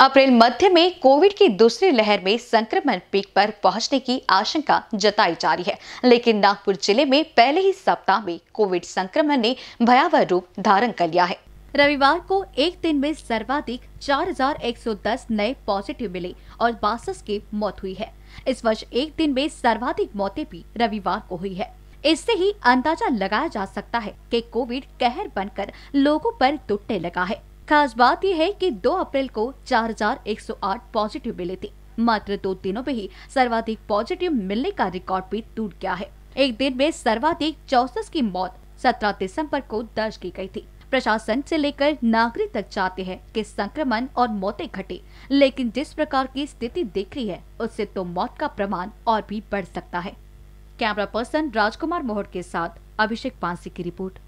अप्रैल मध्य में कोविड की दूसरी लहर में संक्रमण पीक पर पहुंचने की आशंका जताई जा रही है लेकिन नागपुर जिले में पहले ही सप्ताह में कोविड संक्रमण ने भयावह रूप धारण कर लिया है रविवार को एक दिन में सर्वाधिक 4,110 नए पॉजिटिव मिले और बासठ की मौत हुई है इस वर्ष एक दिन में सर्वाधिक मौतें भी रविवार को हुई है इससे ही अंदाजा लगाया जा सकता है कि कोविड कहर बनकर लोगों पर टूटने लगा है खास बात यह है कि 2 अप्रैल को 4,108 पॉजिटिव मिले थे मात्र दो दिनों में ही सर्वाधिक पॉजिटिव मिलने का रिकॉर्ड भी टूट गया है एक दिन में सर्वाधिक चौसठ की मौत 17 दिसंबर को दर्ज की गई थी प्रशासन से लेकर नागरिक तक चाहते हैं कि संक्रमण और मौतें घटे लेकिन जिस प्रकार की स्थिति दिख रही है उससे तो मौत का प्रमाण और भी बढ़ सकता है कैमरा पर्सन राजकुमार मोहर के साथ अभिषेक पांसी की रिपोर्ट